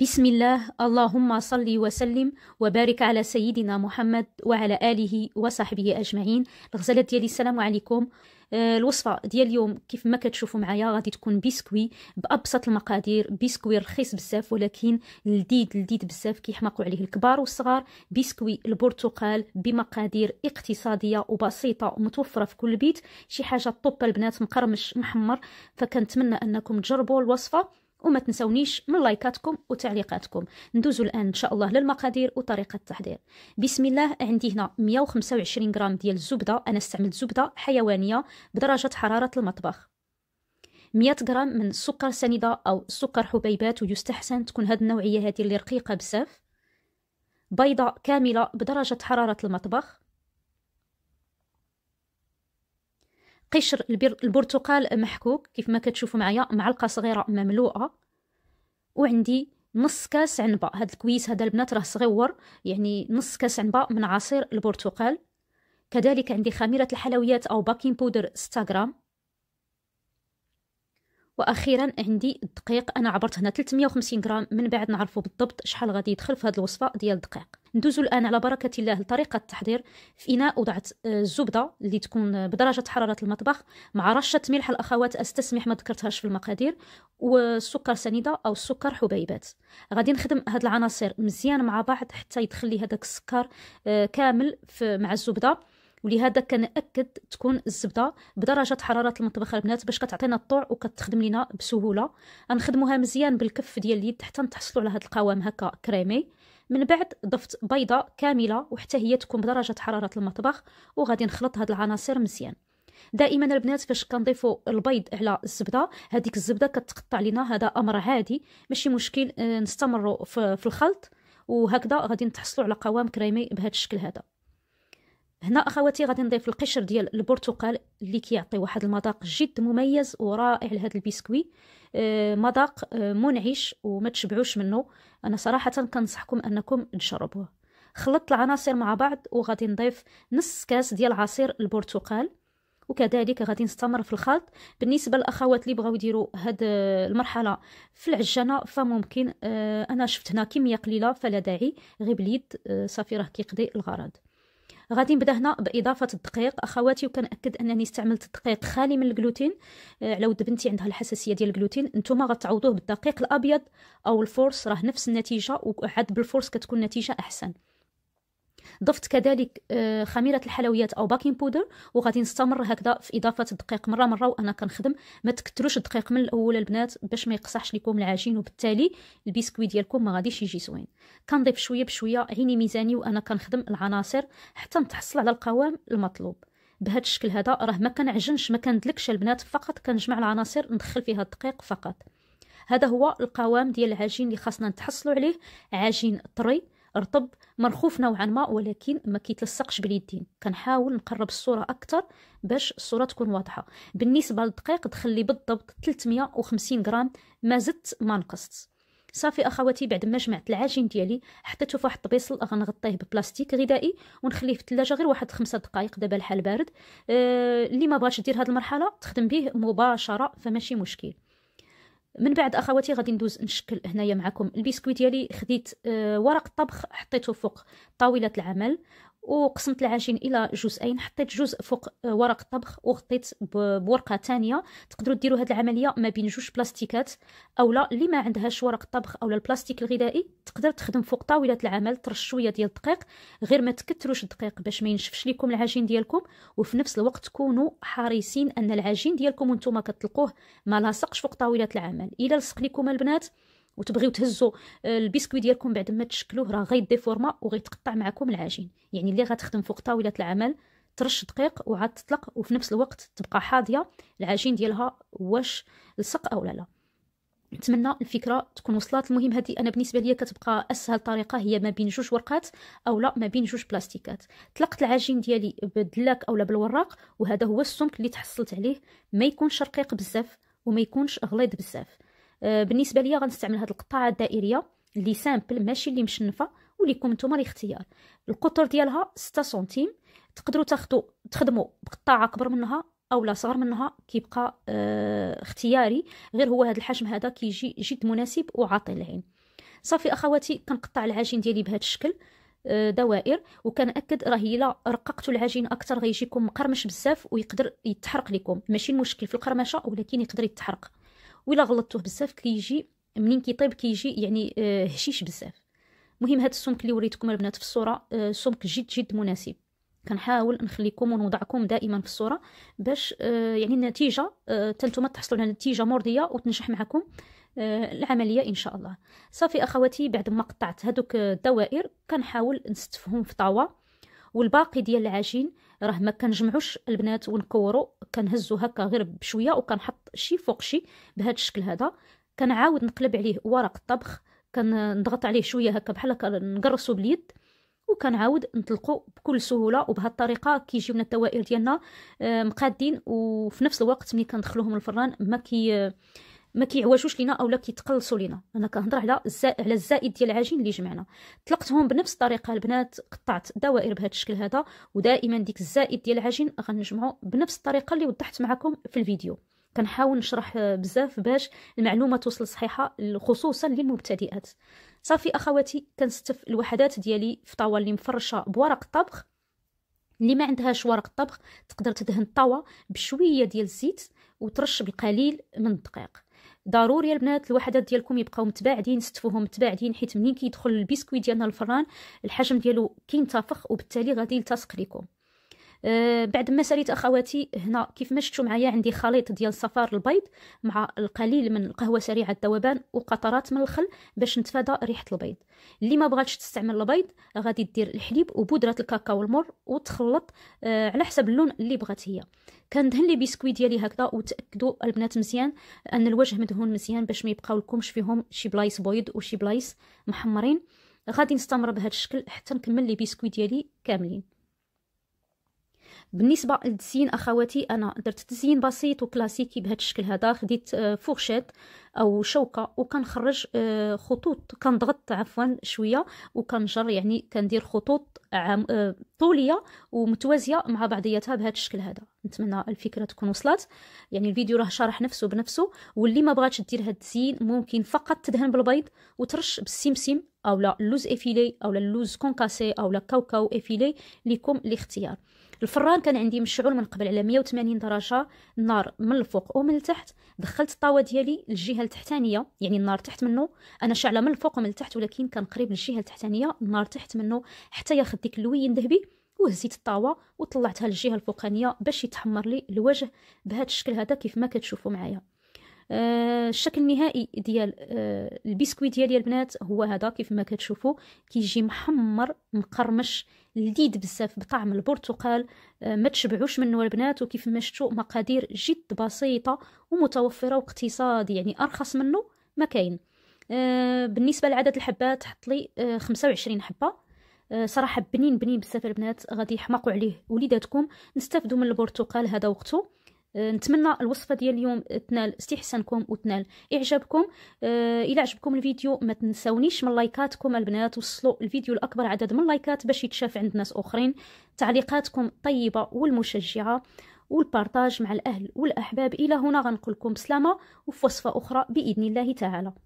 بسم الله اللهم صل وسلم وبارك على سيدنا محمد وعلى اله وصحبه اجمعين الغزاله ديالي السلام عليكم آه، الوصفه ديال اليوم كيف ما كتشوفوا معايا غادي تكون بسكوي بابسط المقادير بسكوي رخيص بزاف ولكن لذيذ لذيذ بزاف كيحماقوا عليه الكبار والصغار بسكوي البرتقال بمقادير اقتصاديه وبسيطه ومتوفره في كل بيت شي حاجه طوب البنات مقرمش محمر فكنتمنى انكم تجربوا الوصفه وما تنسونيش من لايكاتكم وتعليقاتكم ندوزو الان ان شاء الله للمقادير وطريقه التحضير بسم الله عندي هنا 125 غرام ديال الزبده انا استعملت زبده حيوانيه بدرجه حراره المطبخ 100 غرام من السكر سنيده او سكر حبيبات ويستحسن تكون هاد النوعيه هذه اللي رقيقه بزاف بيضه كامله بدرجه حراره المطبخ قشر البرتقال محكوك كيف ما كتشوفوا معايا معلقه صغيره مملوءه وعندي نص كاس عنبه هذا الكويس هذا البنات راه صغيور يعني نص كاس عنبه من عصير البرتقال كذلك عندي خميره الحلويات او باكين بودر 6 غرام واخيرا عندي الدقيق انا عبرت هنا 350 غرام من بعد نعرفه بالضبط شحال غادي يدخل في هذه الوصفه ديال الدقيق ندوزو الان على بركه الله لطريقه التحضير في اناء وضعت آه، الزبده اللي تكون آه، بدرجه حراره المطبخ مع رشه ملح الاخوات استسمح ما ذكرتهاش في المقادير والسكر سنيده او السكر حبيبات غادي نخدم هاد العناصر مزيان مع بعض حتى يدخل لي هذاك السكر آه، كامل في مع الزبده ولهذا كنأكد تكون الزبده بدرجه حراره المطبخ البنات باش كتعطينا الطوع وكتخدم لينا بسهوله غنخدموها مزيان بالكف ديال اليد حتى نتحصلوا على هذا القوام هكا كريمي من بعد ضفت بيضة كاملة وحتى هي تكون بدرجة حرارة المطبخ وغادي نخلط هاد العناصر مزيان دائما البنات فاش كنضيفوا البيض على الزبده هذيك الزبده كتقطع لنا هذا امر عادي ماشي مشكل آه، نستمروا في الخلط وهكذا غادي تحصلوا على قوام كريمي بهذا الشكل هذا هنا اخواتي غادي نضيف القشر ديال البرتقال اللي كيعطي واحد المذاق جد مميز ورائع لهذا البسكوي آه، مذاق آه، منعش وما تشبعوش منه انا صراحه كنصحكم انكم تجربوه خلطت العناصر مع بعض وغادي نضيف نص كاس ديال عصير البرتقال وكذلك غادي نستمر في الخلط بالنسبه للاخوات اللي بغاو يديروا هاد آه، المرحله في العجانه فممكن انا شفت هنا كميه قليله فلا داعي غير باليد صافي راه كيقضي الغرض غادي نبدا هنا باضافه الدقيق اخواتي وكنأكد انني استعملت الدقيق خالي من الجلوتين آه، على ود بنتي عندها الحساسيه ديال الجلوتين نتوما غتعوضوه بالدقيق الابيض او الفورس راه نفس النتيجه وعاد بالفورس كتكون نتيجه احسن ضفت كذلك آه، خميره الحلويات او باكين بودر وغادي نستمر هكذا في اضافه الدقيق مره مره وانا كنخدم ما تكثروش الدقيق من الاول البنات باش ما يقصحش لكم العجين وبالتالي البسكوي ديالكم ما غاديش يجي زوين كنضيف شويه بشويه عيني ميزاني وانا كنخدم العناصر حتى نتحصل على القوام المطلوب بهذا الشكل هذا راه ما كنعجنش ما كندلكش البنات فقط كنجمع العناصر ندخل فيها الدقيق فقط هذا هو القوام ديال العجين اللي خاصنا نتحصلوا عليه عجين طري رطب مرخوف نوعا ما ولكن ما كيتلصقش باليدين كنحاول نقرب الصوره اكثر باش الصوره تكون واضحه بالنسبه للدقيق دخلي بالضبط 350 غرام ما زدت ما نقصت صافي اخواتي بعد ما جمعت العجين ديالي حطيته في واحد الطبيصل غنغطيه ببلاستيك غذائي ونخليه في الثلاجه غير واحد خمسة دقائق دابا الحال بارد آه، اللي أه ما بغاش دير هذه المرحله تخدم به مباشره فماشي مشكل من بعد اخواتي غادي ندوز نشكل هنايا معكم البسكويت ديالي خديت آه، ورق الطبخ حطيته فوق طاوله العمل وقسمت العجين الى جزئين حطيت جزء فوق آه، ورق طبخ وغطيت بورقه ثانيه تقدروا ديروا هذه العمليه ما بين جوج بلاستيكات اولا اللي ما عندهاش ورق الطبخ اولا البلاستيك الغذائي تقدر تخدم فوق طاوله العمل ترش شويه ديال الدقيق غير ما تكتروش الدقيق باش ما ينشفش لكم العجين ديالكم وفي نفس الوقت تكونوا حريصين ان العجين ديالكم وانتم كتلقوه ما لاصقش فوق طاوله العمل الا لصق لكم البنات وتبغيو تهزوا آه، البسكوي ديالكم بعد ما تشكلوه راه غيديفورما وغيتقطع معكم العجين يعني اللي غتخدم فوق طاوله العمل ترش دقيق وعاد تطلق وفي نفس الوقت تبقى حاضيه العجين ديالها واش لصق او لا لا نتمنى الفكره تكون وصلت المهم هذه انا بالنسبه لي كتبقى اسهل طريقه هي ما بين جوج ورقات او لا ما بين جوج بلاستيكات طلقت العجين ديالي او اولا بالوراق وهذا هو السمك اللي تحصلت عليه ما يكونش رقيق بزاف وما يكونش غليظ بزاف آه، بالنسبه ليا غنستعمل هاد القطاعه الدائريه اللي سامبل ماشي اللي مشنفه وليكم نتوما الاختيار القطر ديالها 6 سنتيم تقدروا تاخذوا تخدموا بقطاعه اكبر منها او لا صغر منها كيبقى اه اختياري غير هو هذا الحجم هذا كيجي جد مناسب وعاطي العين صافي اخواتي كنقطع العجين ديالي بهذا الشكل اه دوائر وكنأكد راه الا رققتوا العجين اكثر غيجيكم مقرمش بزاف ويقدر يتحرق لكم ماشي المشكل في القرمشه ولكن يقدر يتحرق ولا غلطتوه بزاف كيجي منين كيطيب كيجي يعني آه، هشيش بزاف مهم هاد السمك اللي وريتكم البنات في الصوره آه، سمك جد جد مناسب كنحاول نخليكم ونوضعكم دائما في الصوره باش آه، يعني النتيجه تنتوما تحصلوا على نتيجه مرضيه وتنجح معكم العمليه ان شاء الله صافي اخواتي بعد ما قطعت هذوك الدوائر كنحاول نستفهم في طاوه والباقي ديال العجين راه ما كنجمعوش البنات ونكورو كنهزو هكا غير بشويه وكنحط شي فوق شي بهذا الشكل هذا كنعاود نقلب عليه ورق الطبخ كنضغط عليه شويه هكا بحال هكا نقرصو باليد وكنعاود نطلقو بكل سهوله وبهذه الطريقه كيجيونا الدوائر ديالنا آه، مقادين وفي نفس الوقت ملي كندخلوهم الفران ما كي آه، ما كيعواشوش لينا اولا كيتقلصوا لينا انا كنهضر على على الزائد ديال العجين اللي جمعنا طلقتهم بنفس الطريقه البنات قطعت دوائر بهذا الشكل هذا ودائما ديك الزائد ديال العجين غنجمعو بنفس الطريقه اللي وضحت معكم في الفيديو كنحاول نشرح بزاف باش المعلومه توصل صحيحه خصوصا للمبتدئات صافي اخواتي كنستف الوحدات ديالي في طاوه اللي مفرشه بورق الطبخ اللي ما عندهاش ورق الطبخ تقدر تدهن الطاوه بشويه ديال الزيت وترش بالقليل من الدقيق ضروري البنات الوحدات ديالكم يبقاو متباعدين ستفوهم متباعدين حيت منين كيدخل البسكويت ديالنا الفران الحجم ديالو كينتفخ وبالتالي غادي يلتصق ليكم آه، بعد ما ساليت اخواتي هنا كيف ما شفتوا معايا عندي خليط ديال الصفار البيض مع القليل من القهوه سريعه الذوبان وقطرات من الخل باش نتفادى ريحه البيض اللي ما بغاتش تستعمل البيض غادي دير الحليب وبودره الكاكاو المر وتخلط آه، على حسب اللون اللي بغات هي كندهن لي بيسكوي ديالي هكذا وتاكدوا البنات مزيان ان الوجه مدهون مزيان باش ما يبقاو لكمش فيهم شي بلايص بويض وشي بلايص محمرين غادي نستمر بهذا الشكل حتى نكمل لي بيسكوي ديالي كاملين بالنسبه للتزيين اخواتي انا درت تزيين بسيط وكلاسيكي بهذا الشكل هذا خديت آه، فورشيت او شوكه وكنخرج آه، خطوط كنضغط عفوا شويه وكنجر يعني كندير خطوط آه، طوليه ومتوازيه مع بعضياتها بهذا الشكل هذا نتمنى الفكره تكون وصلت يعني الفيديو راه شارح نفسه بنفسه واللي ما بغاتش دير هذا التزيين ممكن فقط تدهن بالبيض وترش بالسمسم لا اللوز افيلي لا اللوز كونكاسي لا كاوكاو افيلي لكم الاختيار الفران كان عندي مشعول من قبل على 180 درجه النار من الفوق ومن التحت دخلت الطاوه ديالي الجهه التحتانيه يعني النار تحت منه انا شعله من الفوق ومن التحت ولكن كان قريب للجهه التحتانيه النار تحت منه حتى ياخذ ديك اللوين ذهبي وهزيت الطاوه وطلعتها للجهه الفوقانيه باش يتحمر لي الوجه بهذا الشكل هذا كيف ما كتشوفوا معايا آه الشكل النهائي ديال آه البسكويت ديالي البنات هو هذا كيف ما كتشوفوا كيجي محمر مقرمش لذيذ بزاف بطعم البرتقال آه، ما تشبعوش منه البنات وكيف ما شفتوا مقادير جد بسيطه ومتوفره واقتصادي يعني ارخص منه ما كاين آه، بالنسبه لعدد الحبات حط لي 25 آه، حبه صراحه بنين بنين بزاف البنات غادي يحمقوا عليه وليداتكم نستافدوا من البرتقال هذا وقته أه، نتمنى الوصفه ديال اليوم تنال استحسانكم وتنال اعجابكم أه، الى عجبكم الفيديو ما تنساونيش من لايكاتكم البنات وصلوا الفيديو لاكبر عدد من اللايكات باش يتشاف عند ناس اخرين تعليقاتكم الطيبه والمشجعه والبارتاج مع الاهل والاحباب الى هنا غنقول لكم بسلامه وفي وصفه اخرى باذن الله تعالى